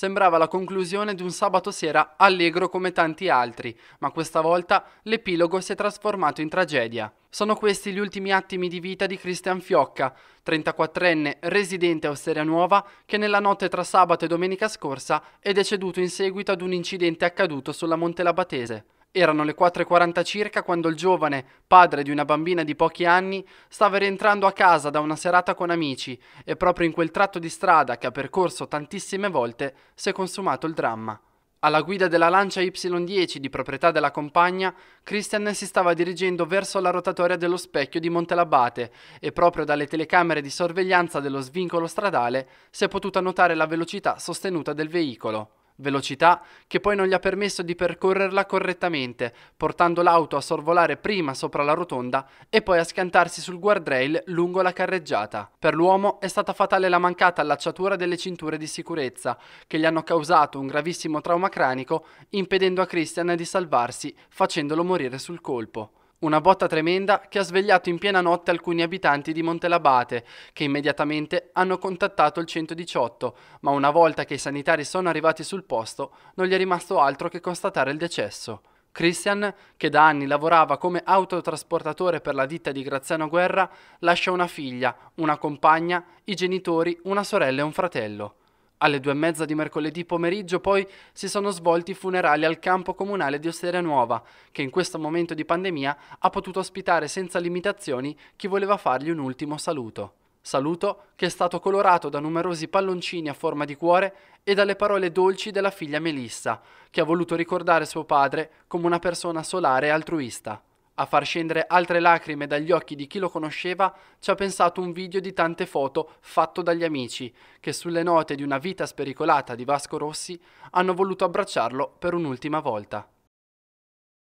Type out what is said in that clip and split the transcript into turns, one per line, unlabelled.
sembrava la conclusione di un sabato sera allegro come tanti altri, ma questa volta l'epilogo si è trasformato in tragedia. Sono questi gli ultimi attimi di vita di Christian Fiocca, 34enne residente a Osteria Nuova, che nella notte tra sabato e domenica scorsa è deceduto in seguito ad un incidente accaduto sulla Monte Labatese. Erano le 4.40 circa quando il giovane, padre di una bambina di pochi anni, stava rientrando a casa da una serata con amici e proprio in quel tratto di strada che ha percorso tantissime volte si è consumato il dramma. Alla guida della Lancia Y10 di proprietà della compagna, Christian si stava dirigendo verso la rotatoria dello specchio di Montelabate e proprio dalle telecamere di sorveglianza dello svincolo stradale si è potuta notare la velocità sostenuta del veicolo velocità che poi non gli ha permesso di percorrerla correttamente, portando l'auto a sorvolare prima sopra la rotonda e poi a schiantarsi sul guardrail lungo la carreggiata. Per l'uomo è stata fatale la mancata allacciatura delle cinture di sicurezza, che gli hanno causato un gravissimo trauma cranico, impedendo a Christian di salvarsi, facendolo morire sul colpo. Una botta tremenda che ha svegliato in piena notte alcuni abitanti di Montelabate, che immediatamente hanno contattato il 118, ma una volta che i sanitari sono arrivati sul posto non gli è rimasto altro che constatare il decesso. Christian, che da anni lavorava come autotrasportatore per la ditta di Graziano Guerra, lascia una figlia, una compagna, i genitori, una sorella e un fratello. Alle due e mezza di mercoledì pomeriggio poi si sono svolti i funerali al campo comunale di Osteria Nuova, che in questo momento di pandemia ha potuto ospitare senza limitazioni chi voleva fargli un ultimo saluto. Saluto che è stato colorato da numerosi palloncini a forma di cuore e dalle parole dolci della figlia Melissa, che ha voluto ricordare suo padre come una persona solare e altruista. A far scendere altre lacrime dagli occhi di chi lo conosceva ci ha pensato un video di tante foto fatto dagli amici, che sulle note di una vita spericolata di Vasco Rossi hanno voluto abbracciarlo per un'ultima volta.